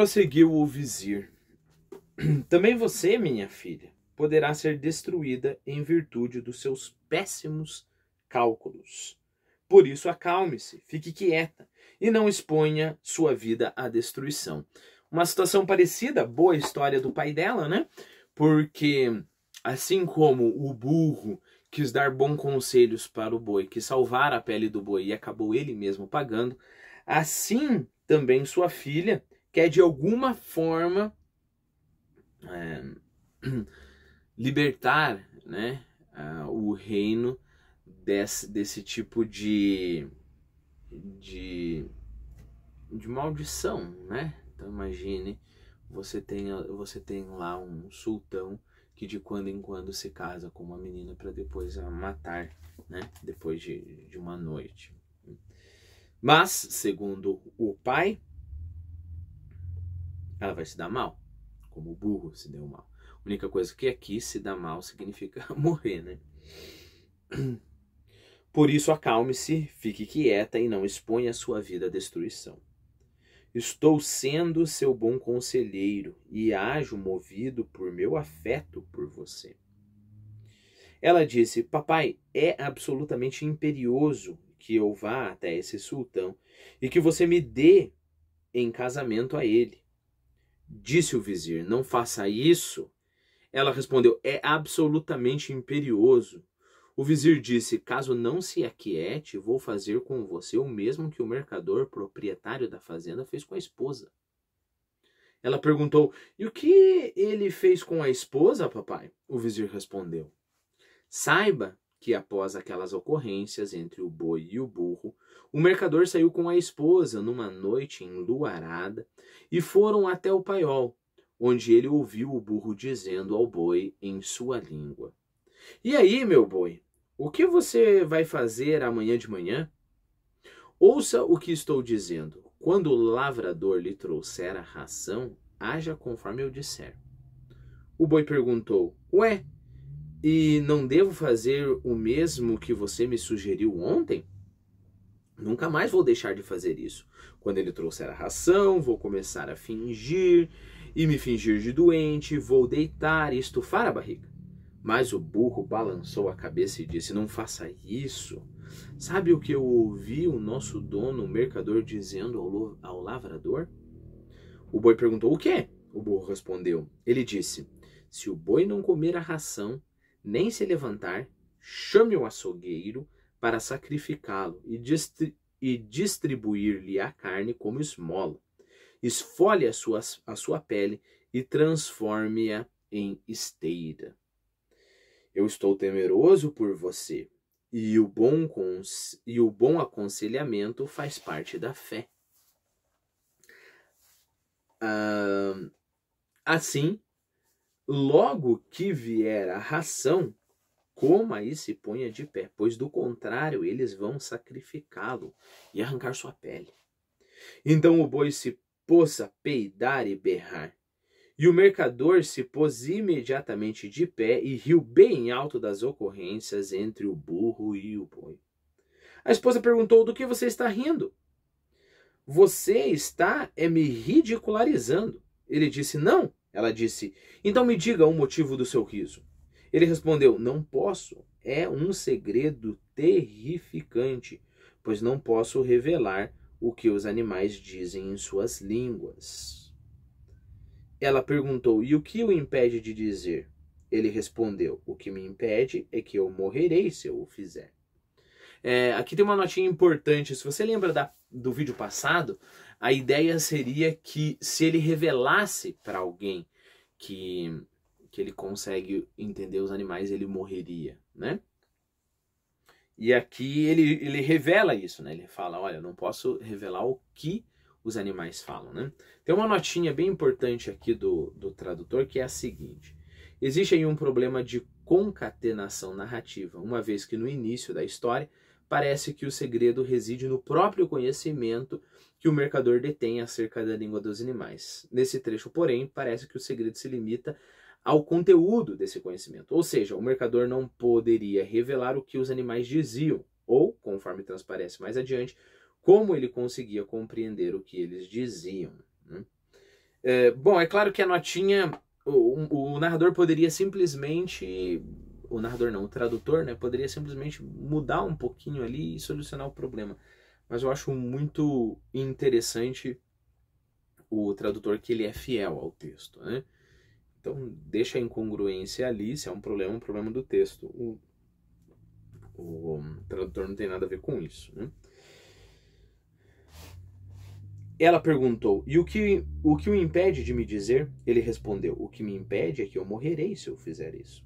Prosseguiu o vizir: Também você, minha filha, poderá ser destruída em virtude dos seus péssimos cálculos. Por isso, acalme-se, fique quieta e não exponha sua vida à destruição. Uma situação parecida, boa história do pai dela, né? Porque assim como o burro quis dar bons conselhos para o boi, que salvar a pele do boi e acabou ele mesmo pagando, assim também sua filha quer é, de alguma forma é, libertar né, uh, o reino desse, desse tipo de, de, de maldição, né? Então imagine você tem, você tem lá um sultão que de quando em quando se casa com uma menina para depois a matar, né? Depois de, de uma noite. Mas, segundo o pai, ela vai se dar mal, como o burro se deu mal. A única coisa que aqui se dá mal significa morrer, né? Por isso, acalme-se, fique quieta e não exponha a sua vida à destruição. Estou sendo seu bom conselheiro e ajo movido por meu afeto por você. Ela disse: Papai, é absolutamente imperioso que eu vá até esse sultão e que você me dê em casamento a ele. Disse o vizir: Não faça isso. Ela respondeu: É absolutamente imperioso. O vizir disse: Caso não se aquiete, vou fazer com você o mesmo que o mercador proprietário da fazenda fez com a esposa. Ela perguntou: E o que ele fez com a esposa, papai? O vizir respondeu: Saiba que após aquelas ocorrências entre o boi e o burro, o mercador saiu com a esposa numa noite enluarada e foram até o paiol, onde ele ouviu o burro dizendo ao boi em sua língua: E aí, meu boi, o que você vai fazer amanhã de manhã? Ouça o que estou dizendo. Quando o lavrador lhe trouxer a ração, haja conforme eu disser. O boi perguntou: Ué, e não devo fazer o mesmo que você me sugeriu ontem? Nunca mais vou deixar de fazer isso. Quando ele trouxer a ração, vou começar a fingir e me fingir de doente, vou deitar e estufar a barriga. Mas o burro balançou a cabeça e disse: Não faça isso. Sabe o que eu ouvi o nosso dono, o mercador, dizendo ao, ao lavrador? O boi perguntou: O quê? O burro respondeu. Ele disse: Se o boi não comer a ração, nem se levantar, chame o açougueiro para sacrificá-lo e, distri e distribuir-lhe a carne como esmola. Esfolhe a sua, a sua pele e transforme-a em esteira. Eu estou temeroso por você, e o bom, e o bom aconselhamento faz parte da fé. Ah, assim, Logo que vier a ração, coma e se ponha de pé, pois do contrário eles vão sacrificá-lo e arrancar sua pele. Então o boi se pôs a peidar e berrar. E o mercador se pôs imediatamente de pé e riu bem alto das ocorrências entre o burro e o boi. A esposa perguntou: Do que você está rindo? Você está é me ridicularizando. Ele disse: Não, ela disse: Então me diga o motivo do seu riso. Ele respondeu: Não posso. É um segredo terrificante, pois não posso revelar o que os animais dizem em suas línguas. Ela perguntou: E o que o impede de dizer? Ele respondeu: O que me impede é que eu morrerei se eu o fizer. É, aqui tem uma notinha importante. Se você lembra da, do vídeo passado, a ideia seria que se ele revelasse para alguém que, que ele consegue entender os animais, ele morreria, né? E aqui ele, ele revela isso, né? Ele fala, olha, não posso revelar o que os animais falam, né? Tem uma notinha bem importante aqui do, do tradutor que é a seguinte. Existe aí um problema de concatenação narrativa, uma vez que no início da história parece que o segredo reside no próprio conhecimento que o mercador detém acerca da língua dos animais. Nesse trecho, porém, parece que o segredo se limita ao conteúdo desse conhecimento. Ou seja, o mercador não poderia revelar o que os animais diziam, ou, conforme transparece mais adiante, como ele conseguia compreender o que eles diziam. Né? É, bom, é claro que a notinha, o, o narrador poderia simplesmente o narrador não, o tradutor, né, poderia simplesmente mudar um pouquinho ali e solucionar o problema. Mas eu acho muito interessante o tradutor que ele é fiel ao texto, né? Então, deixa a incongruência ali, se é um problema, é um problema do texto. O, o tradutor não tem nada a ver com isso, né? Ela perguntou: E o que, o que o impede de me dizer? Ele respondeu: O que me impede é que eu morrerei se eu fizer isso.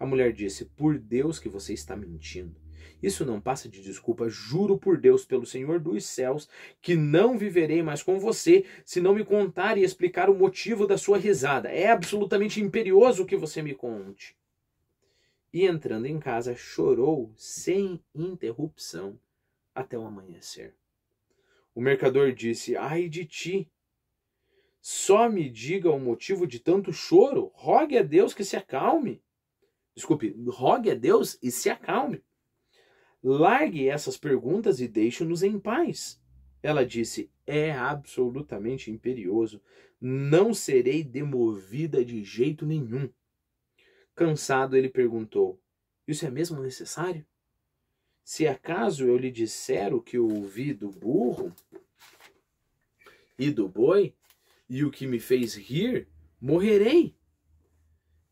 A mulher disse: Por Deus que você está mentindo. Isso não passa de desculpa. Juro por Deus, pelo Senhor dos céus, que não viverei mais com você se não me contar e explicar o motivo da sua risada. É absolutamente imperioso que você me conte. E entrando em casa, chorou sem interrupção até o amanhecer. O mercador disse: Ai de ti! Só me diga o motivo de tanto choro. Rogue a Deus que se acalme. Desculpe, rogue a Deus e se acalme. Largue essas perguntas e deixe-nos em paz. Ela disse: É absolutamente imperioso. Não serei demovida de jeito nenhum. Cansado, ele perguntou: Isso é mesmo necessário? Se acaso eu lhe disser o que eu ouvi do burro e do boi, e o que me fez rir, morrerei.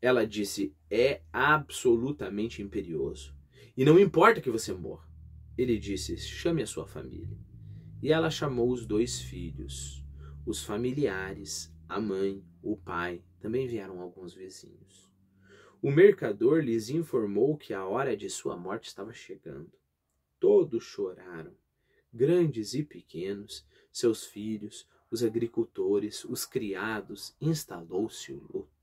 Ela disse: é absolutamente imperioso. E não importa que você morra. Ele disse: chame a sua família. E ela chamou os dois filhos, os familiares, a mãe, o pai, também vieram alguns vizinhos. O mercador lhes informou que a hora de sua morte estava chegando. Todos choraram, grandes e pequenos, seus filhos, os agricultores, os criados, instalou-se o luto.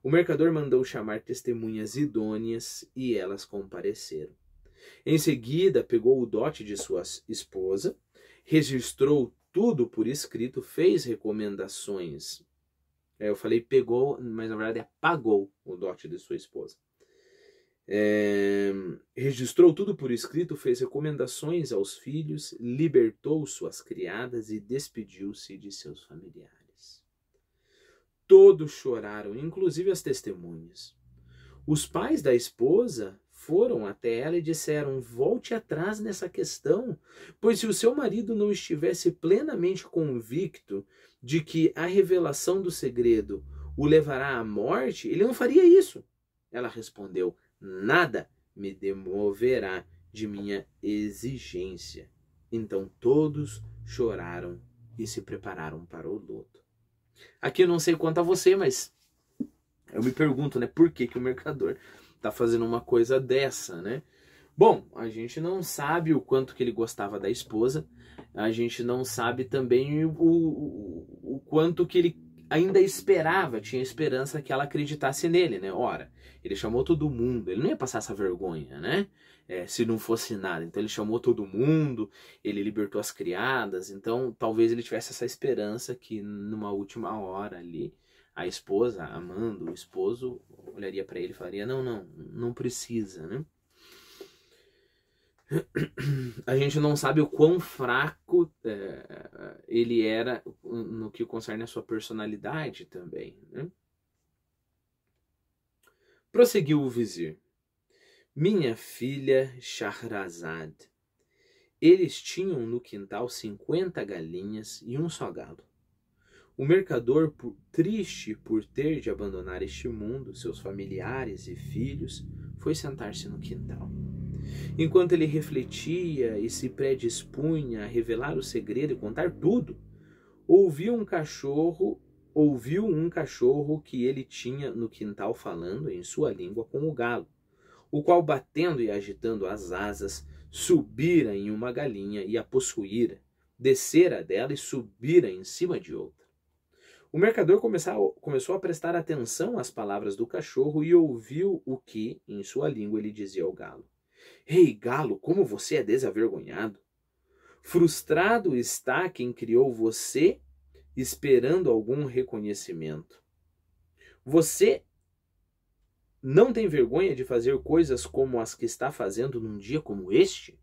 O mercador mandou chamar testemunhas idôneas e elas compareceram. Em seguida, pegou o dote de sua esposa, registrou tudo por escrito, fez recomendações. É, eu falei pegou, mas na verdade é pagou o dote de sua esposa. É, registrou tudo por escrito, fez recomendações aos filhos, libertou suas criadas e despediu-se de seus familiares todos choraram, inclusive as testemunhas. Os pais da esposa foram até ela e disseram: Volte atrás nessa questão, pois se o seu marido não estivesse plenamente convicto de que a revelação do segredo o levará à morte, ele não faria isso. Ela respondeu: Nada me demoverá de minha exigência. Então todos choraram e se prepararam para o luto. Aqui eu não sei quanto a você, mas eu me pergunto, né, por que, que o mercador tá fazendo uma coisa dessa, né? Bom, a gente não sabe o quanto que ele gostava da esposa, a gente não sabe também o, o, o quanto que ele ainda esperava, tinha esperança que ela acreditasse nele, né? Ora, ele chamou todo mundo, ele não ia passar essa vergonha, né? é, se não fosse nada. Então ele chamou todo mundo, ele libertou as criadas. Então talvez ele tivesse essa esperança que numa última hora ali a esposa, amando o esposo, olharia para ele e falaria: não, não, não precisa, né? A gente não sabe o quão fraco é, ele era no que concerne a sua personalidade também. Né? Prosseguiu o vizir. Minha filha Shahrazad. Eles tinham no quintal cinquenta galinhas e um só galo. O mercador, por, triste por ter de abandonar este mundo, seus familiares e filhos, foi sentar-se no quintal. Enquanto ele refletia e se predispunha a revelar o segredo e contar tudo, ouviu um cachorro, ouviu um cachorro que ele tinha no quintal falando em sua língua com o galo o qual, batendo e agitando as asas, subira em uma galinha e a possuíra, descera dela e subira em cima de outra. O mercador começou a prestar atenção às palavras do cachorro e ouviu o que, em sua língua, ele dizia ao galo: Ei, galo, como você é desavergonhado! Frustrado está quem criou você, esperando algum reconhecimento. Você não tem vergonha de fazer coisas como as que está fazendo num dia como este?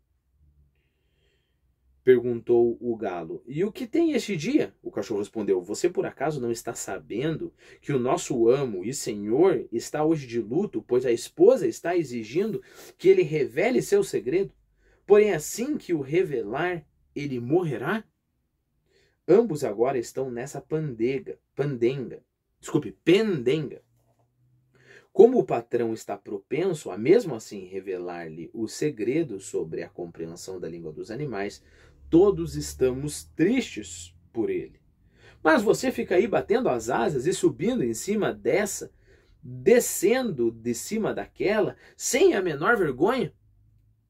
Perguntou o galo. E o que tem este dia? O cachorro respondeu: Você por acaso não está sabendo que o nosso amo e senhor está hoje de luto, pois a esposa está exigindo que ele revele seu segredo? Porém, assim que o revelar, ele morrerá? Ambos agora estão nessa pandega, pandenga. Desculpe, pendenga como o patrão está propenso a mesmo assim revelar-lhe o segredo sobre a compreensão da língua dos animais, todos estamos tristes por ele. Mas você fica aí batendo as asas e subindo em cima dessa, descendo de cima daquela, sem a menor vergonha?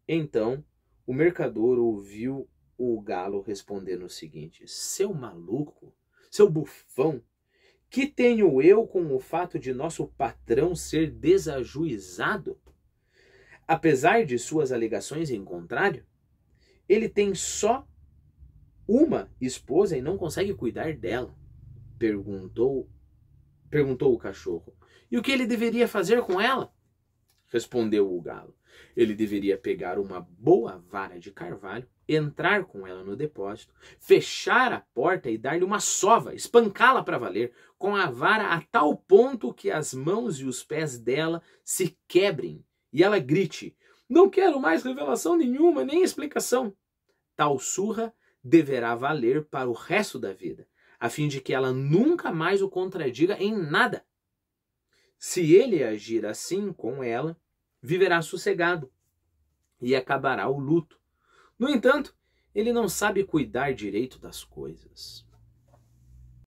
Então o mercador ouviu o galo responder no seguinte: Seu maluco, seu bufão, que tenho eu com o fato de nosso patrão ser desajuizado? Apesar de suas alegações em contrário, ele tem só uma esposa e não consegue cuidar dela? Perguntou, perguntou o cachorro. E o que ele deveria fazer com ela? Respondeu o galo. Ele deveria pegar uma boa vara de carvalho entrar com ela no depósito, fechar a porta e dar-lhe uma sova, espancá-la para valer, com a vara a tal ponto que as mãos e os pés dela se quebrem e ela grite: Não quero mais revelação nenhuma, nem explicação. Tal surra deverá valer para o resto da vida, a fim de que ela nunca mais o contradiga em nada. Se ele agir assim com ela, viverá sossegado e acabará o luto no entanto, ele não sabe cuidar direito das coisas.